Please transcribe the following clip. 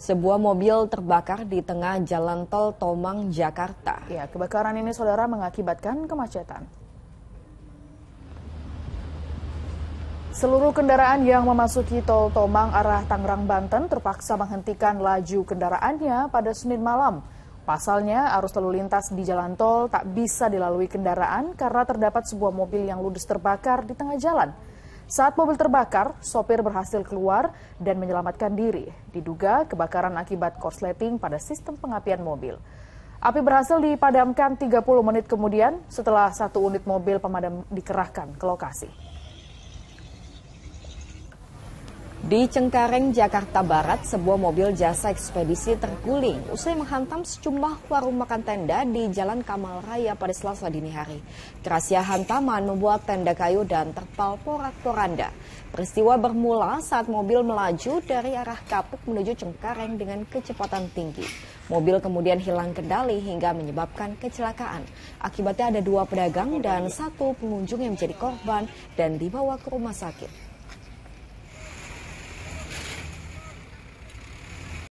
Sebuah mobil terbakar di tengah jalan tol Tomang, Jakarta. Ya, kebakaran ini saudara mengakibatkan kemacetan. Seluruh kendaraan yang memasuki tol Tomang arah Tangerang, Banten terpaksa menghentikan laju kendaraannya pada Senin malam. Pasalnya, arus lalu lintas di jalan tol tak bisa dilalui kendaraan karena terdapat sebuah mobil yang ludes terbakar di tengah jalan. Saat mobil terbakar, sopir berhasil keluar dan menyelamatkan diri. Diduga kebakaran akibat korsleting pada sistem pengapian mobil. Api berhasil dipadamkan 30 menit kemudian setelah satu unit mobil pemadam dikerahkan ke lokasi. Di Cengkareng, Jakarta Barat, sebuah mobil jasa ekspedisi terguling usai menghantam sejumlah warung makan tenda di Jalan Kamal Raya pada selasa dini hari. Kerasnya hantaman membuat tenda kayu dan terpal porak-poranda. Peristiwa bermula saat mobil melaju dari arah Kapuk menuju Cengkareng dengan kecepatan tinggi. Mobil kemudian hilang kendali hingga menyebabkan kecelakaan. Akibatnya ada dua pedagang dan satu pengunjung yang menjadi korban dan dibawa ke rumah sakit.